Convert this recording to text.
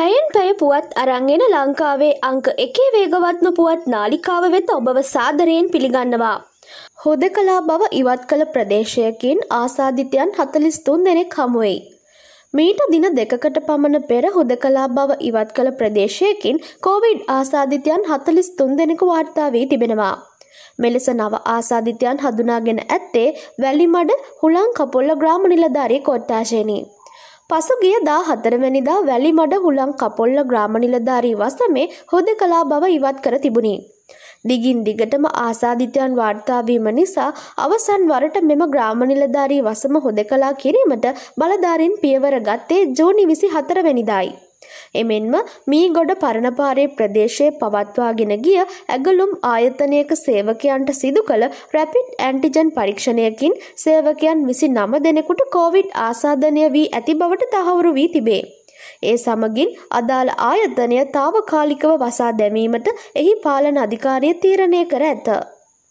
පැයෙන් පැය පුවත් අරංගෙන ලංකාවේ අංක එකේ වේගවත්ම පුවත් නාලිකාව වෙත ඔබව සාදරයෙන් පිළිගන්නවා. හොද කලා බව ඉවත් කළ ප්‍රදේශයකින් ආසාධිතයන් හතලිස්තුන් දෙනෙක් හමුවයි. මීට දින දෙකකට පමණ පෙර හොද කලා බව ඉවත් කළ ප්‍රදේශයකින් කෝවිඩ් ආසාධිතයන් හතලිස් තුන් දෙනෙකු වාර්තා වී තිබෙනවා. මෙලෙස නව ආසාධිතයන් හඳුනාගෙන ඇත්තේ වැලිමඩ හුලං කපොල්ල ග්‍රාම නිලධාරී කොට්ටාශයනී. පසුගිය දා හතරවැනිදා වැලිමඩ හුළං කපොල්ල ග්‍රාම නිලධාරී වසමේ හොද කලා බව ඉවත් කර තිබුණි. දිගින් දිගටම ආසාධිතයන් වාර්තාාවීම නිසා අවසන් වරට මෙම ග්‍රාම නිලධාරී වසම හොද කලා කිරීමට බලධාරින් පියවර ගත්තේ ජෝනි විසි හතරවැනිදායි. එමෙන්ම මීගොඩ පරණපාරේ ප්‍රදේශයේ පවත්වාගෙන ගිය ඇගලුම් ආයතනයක සේවකයන්ට සිදු කළ රැපිඩ් ඇන්ටිජන් පරීක්ෂණයකින් සේවකයන් විසි නම දෙනෙකුට කෝවිඩ් ආසාධනය වී ඇති බවට තහවුරු වී තිබේ. ඒ සමගින් අදාළ ආයතනය තාවකාලිකව වසා දැමීමට එහි පාලන අධිකාරය තීරණය කර ඇත.